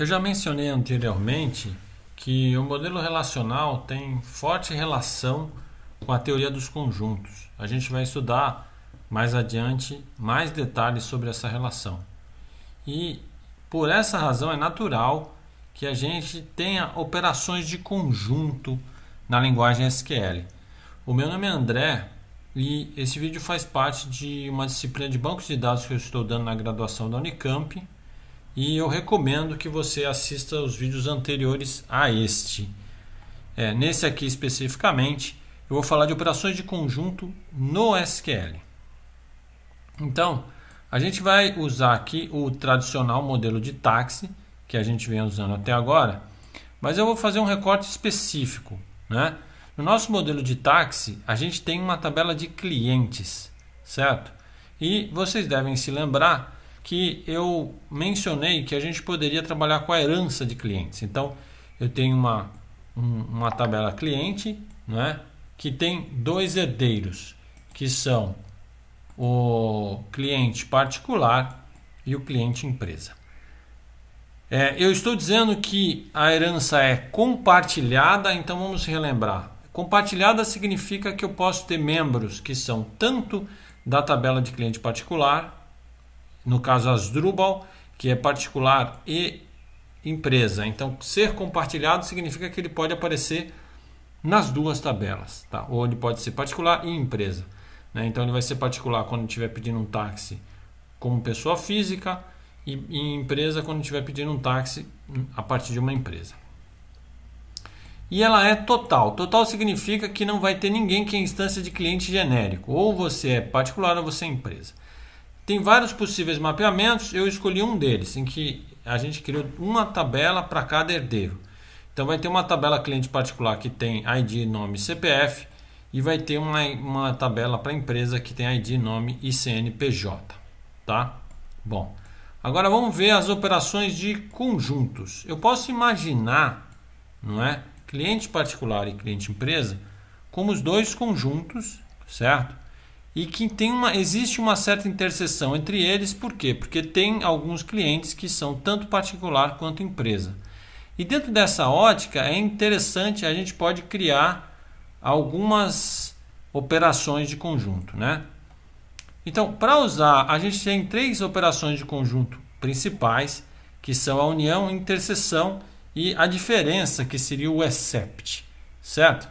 Eu já mencionei anteriormente que o modelo relacional tem forte relação com a teoria dos conjuntos. A gente vai estudar mais adiante mais detalhes sobre essa relação. E por essa razão é natural que a gente tenha operações de conjunto na linguagem SQL. O meu nome é André e esse vídeo faz parte de uma disciplina de bancos de dados que eu estou dando na graduação da Unicamp, e eu recomendo que você assista os vídeos anteriores a este. É, nesse aqui especificamente, eu vou falar de operações de conjunto no SQL. Então, a gente vai usar aqui o tradicional modelo de táxi que a gente vem usando até agora, mas eu vou fazer um recorte específico. Né? No nosso modelo de táxi, a gente tem uma tabela de clientes, certo? E vocês devem se lembrar que eu mencionei que a gente poderia trabalhar com a herança de clientes. Então, eu tenho uma, um, uma tabela cliente né, que tem dois herdeiros, que são o cliente particular e o cliente empresa. É, eu estou dizendo que a herança é compartilhada, então vamos relembrar. Compartilhada significa que eu posso ter membros que são tanto da tabela de cliente particular no caso Asdrubal, que é particular e empresa. Então, ser compartilhado significa que ele pode aparecer nas duas tabelas, tá? ou ele pode ser particular e empresa. Né? Então, ele vai ser particular quando estiver pedindo um táxi como pessoa física e, e empresa quando estiver pedindo um táxi a partir de uma empresa. E ela é total. Total significa que não vai ter ninguém que é instância de cliente genérico. Ou você é particular ou você é empresa. Tem vários possíveis mapeamentos, eu escolhi um deles, em que a gente criou uma tabela para cada herdeiro. Então vai ter uma tabela cliente particular que tem ID, nome CPF e vai ter uma, uma tabela para empresa que tem ID, nome e CNPJ. Tá? Bom, agora vamos ver as operações de conjuntos. Eu posso imaginar, não é? Cliente particular e cliente empresa como os dois conjuntos, certo? e que tem uma, existe uma certa interseção entre eles, por quê? Porque tem alguns clientes que são tanto particular quanto empresa. E dentro dessa ótica é interessante, a gente pode criar algumas operações de conjunto, né? Então, para usar, a gente tem três operações de conjunto principais, que são a união, a interseção e a diferença, que seria o except, certo?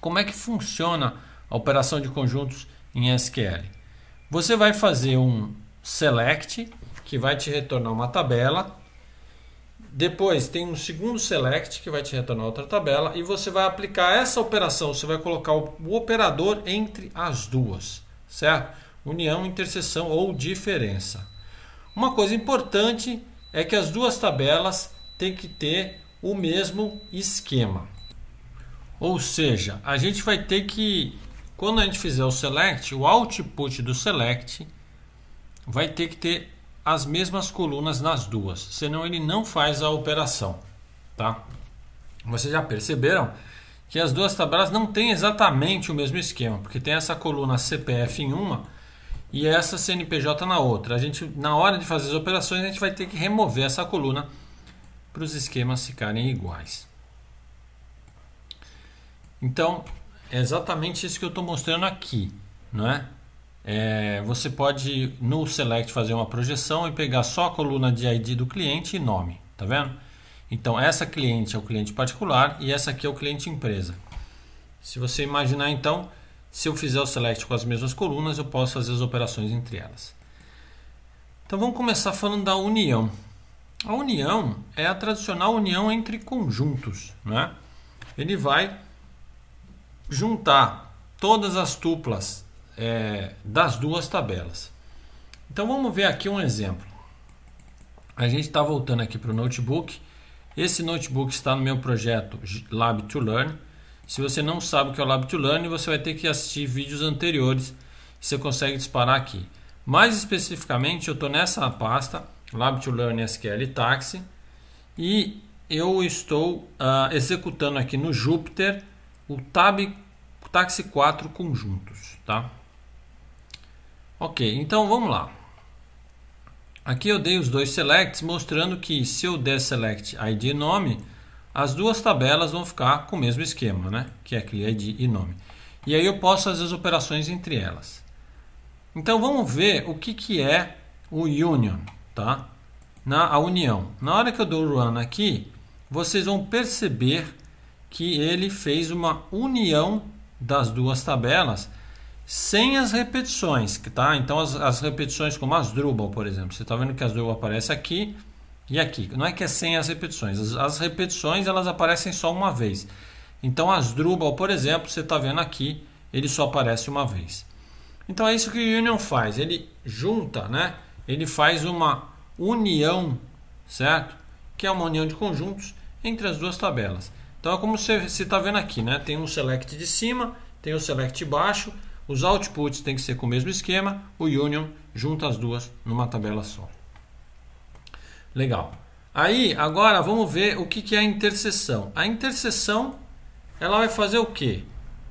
Como é que funciona a operação de conjuntos em SQL. Você vai fazer um select, que vai te retornar uma tabela. Depois tem um segundo select, que vai te retornar outra tabela. E você vai aplicar essa operação, você vai colocar o, o operador entre as duas, certo? União, interseção ou diferença. Uma coisa importante é que as duas tabelas têm que ter o mesmo esquema. Ou seja, a gente vai ter que quando a gente fizer o select, o output do select vai ter que ter as mesmas colunas nas duas, senão ele não faz a operação, tá? Vocês já perceberam que as duas tabelas não têm exatamente o mesmo esquema, porque tem essa coluna CPF em uma e essa CNPJ na outra. A gente, na hora de fazer as operações, a gente vai ter que remover essa coluna para os esquemas ficarem iguais. Então, é exatamente isso que eu estou mostrando aqui, não é? é? Você pode no select fazer uma projeção e pegar só a coluna de ID do cliente e nome, tá vendo? Então essa cliente é o cliente particular e essa aqui é o cliente empresa. Se você imaginar então, se eu fizer o select com as mesmas colunas, eu posso fazer as operações entre elas. Então vamos começar falando da união. A união é a tradicional união entre conjuntos, né? Ele vai juntar todas as tuplas é, das duas tabelas. Então vamos ver aqui um exemplo. A gente está voltando aqui para o notebook. Esse notebook está no meu projeto Lab to Learn. Se você não sabe o que é o Lab to Learn, você vai ter que assistir vídeos anteriores. Você consegue disparar aqui. Mais especificamente, eu estou nessa pasta Lab to Learn SQL Taxi e eu estou uh, executando aqui no Jupyter o Tab o Taxi 4 conjuntos, tá? Ok, então vamos lá. Aqui eu dei os dois selects mostrando que se eu der select id nome, as duas tabelas vão ficar com o mesmo esquema, né? Que é aquele id e nome. E aí eu posso fazer as operações entre elas. Então vamos ver o que, que é o union, tá? Na a união. Na hora que eu dou run aqui, vocês vão perceber que ele fez uma união das duas tabelas sem as repetições, tá? Então as, as repetições como as Drupal, por exemplo, você está vendo que as Drupal aparece aqui e aqui. Não é que é sem as repetições, as, as repetições elas aparecem só uma vez. Então as Drupal, por exemplo, você está vendo aqui, ele só aparece uma vez. Então é isso que o Union faz, ele junta, né? Ele faz uma união, certo? Que é uma união de conjuntos entre as duas tabelas. Então é como você está vendo aqui, né? Tem um select de cima, tem o um select baixo, os outputs tem que ser com o mesmo esquema, o union junta as duas numa tabela só. Legal. Aí, agora vamos ver o que, que é a interseção. A interseção, ela vai fazer o quê?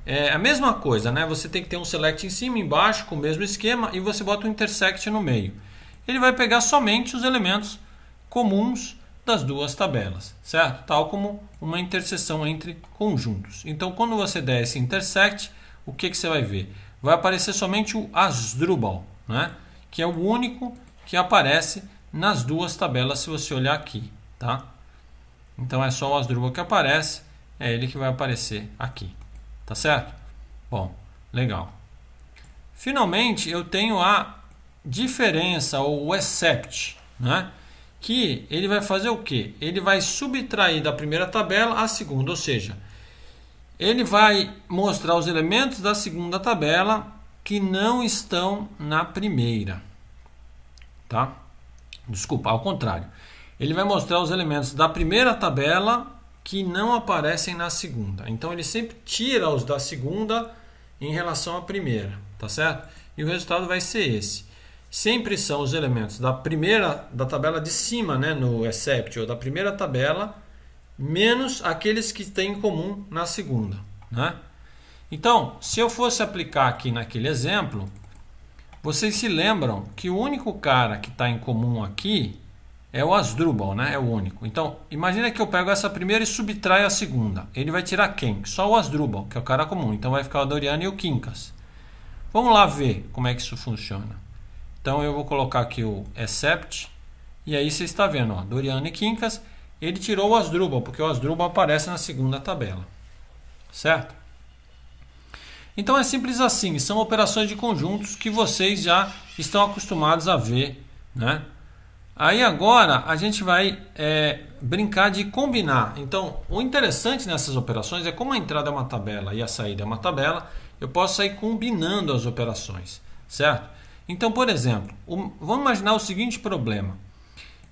É a mesma coisa, né? Você tem que ter um select em cima, embaixo, com o mesmo esquema, e você bota um intersect no meio. Ele vai pegar somente os elementos comuns das duas tabelas, certo? Tal como uma interseção entre conjuntos. Então, quando você der esse intersect, o que, que você vai ver? Vai aparecer somente o Asdrubal, né? que é o único que aparece nas duas tabelas se você olhar aqui. Tá? Então, é só o Asdrubal que aparece, é ele que vai aparecer aqui. Tá certo? Bom, legal. Finalmente, eu tenho a diferença, ou o except, né? que ele vai fazer o que? Ele vai subtrair da primeira tabela a segunda, ou seja, ele vai mostrar os elementos da segunda tabela que não estão na primeira. Tá? Desculpa, ao contrário. Ele vai mostrar os elementos da primeira tabela que não aparecem na segunda. Então ele sempre tira os da segunda em relação à primeira, tá certo? E o resultado vai ser esse sempre são os elementos da primeira da tabela de cima, né, no except ou da primeira tabela, menos aqueles que têm em comum na segunda, né? Então, se eu fosse aplicar aqui naquele exemplo, vocês se lembram que o único cara que está em comum aqui é o Asdrubal, né? É o único. Então, imagina que eu pego essa primeira e subtraio a segunda. Ele vai tirar quem? Só o Asdrubal, que é o cara comum. Então vai ficar o Doriano e o Quincas. Vamos lá ver como é que isso funciona. Então eu vou colocar aqui o except. E aí você está vendo, ó, Doriane Quincas, ele tirou o Asdrubal, porque o Asdrubal aparece na segunda tabela. Certo? Então é simples assim, são operações de conjuntos que vocês já estão acostumados a ver, né? Aí agora a gente vai é, brincar de combinar. Então o interessante nessas operações é como a entrada é uma tabela e a saída é uma tabela, eu posso sair combinando as operações, certo? Então, por exemplo, vamos imaginar o seguinte problema.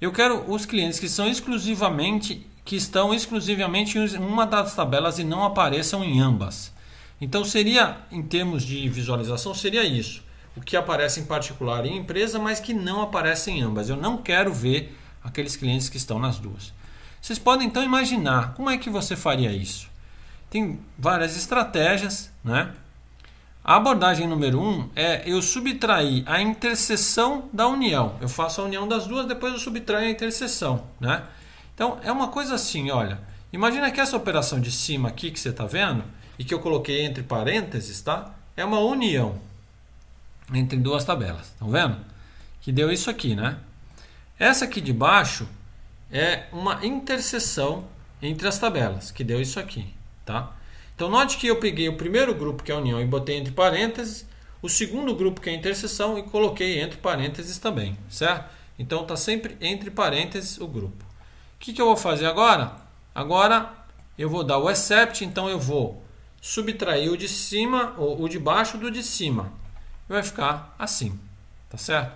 Eu quero os clientes que são exclusivamente que estão exclusivamente em uma das tabelas e não apareçam em ambas. Então seria, em termos de visualização, seria isso. O que aparece em particular em empresa, mas que não aparece em ambas. Eu não quero ver aqueles clientes que estão nas duas. Vocês podem então imaginar como é que você faria isso. Tem várias estratégias, né? A abordagem número um é eu subtrair a interseção da união. Eu faço a união das duas, depois eu subtraio a interseção. Né? Então é uma coisa assim, olha. Imagina que essa operação de cima aqui que você está vendo, e que eu coloquei entre parênteses, tá? É uma união entre duas tabelas. Estão vendo? Que deu isso aqui, né? Essa aqui de baixo é uma interseção entre as tabelas, que deu isso aqui, tá? Então note que eu peguei o primeiro grupo que é a união e botei entre parênteses, o segundo grupo que é a interseção e coloquei entre parênteses também, certo? Então está sempre entre parênteses o grupo. O que, que eu vou fazer agora? Agora eu vou dar o except, então eu vou subtrair o de cima ou o de baixo do de cima. vai ficar assim, tá certo?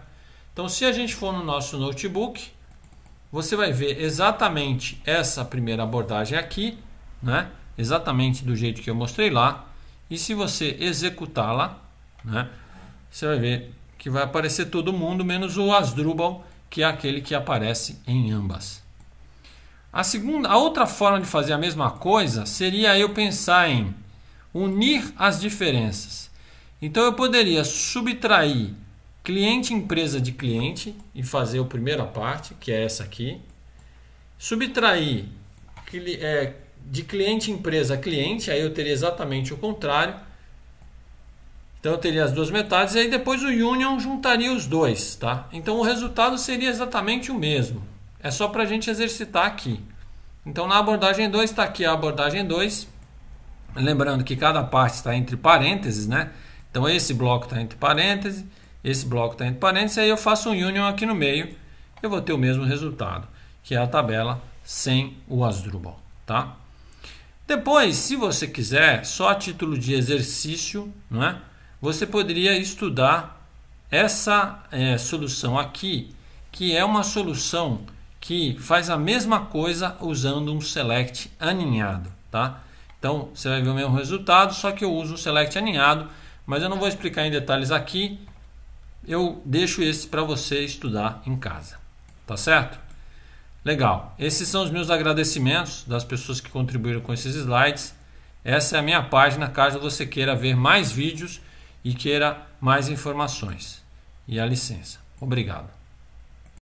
Então se a gente for no nosso notebook, você vai ver exatamente essa primeira abordagem aqui, né? exatamente do jeito que eu mostrei lá. E se você executá-la, né, você vai ver que vai aparecer todo mundo menos o Asdrubal, que é aquele que aparece em ambas. A segunda, a outra forma de fazer a mesma coisa seria eu pensar em unir as diferenças. Então eu poderia subtrair cliente empresa de cliente e fazer a primeira parte, que é essa aqui. Subtrair é, de cliente empresa cliente, aí eu teria exatamente o contrário. Então eu teria as duas metades e aí depois o union juntaria os dois, tá? Então o resultado seria exatamente o mesmo. É só para a gente exercitar aqui. Então na abordagem 2 está aqui a abordagem 2. Lembrando que cada parte está entre parênteses, né? Então esse bloco está entre parênteses, esse bloco está entre parênteses, aí eu faço um union aqui no meio, eu vou ter o mesmo resultado, que é a tabela sem o Asdrubal, tá? Depois, se você quiser, só a título de exercício, não é? você poderia estudar essa é, solução aqui, que é uma solução que faz a mesma coisa usando um select aninhado. Tá? Então, você vai ver o mesmo resultado, só que eu uso um select aninhado, mas eu não vou explicar em detalhes aqui. Eu deixo esse para você estudar em casa. Tá certo? Legal. Esses são os meus agradecimentos das pessoas que contribuíram com esses slides. Essa é a minha página, caso você queira ver mais vídeos e queira mais informações. E a licença. Obrigado.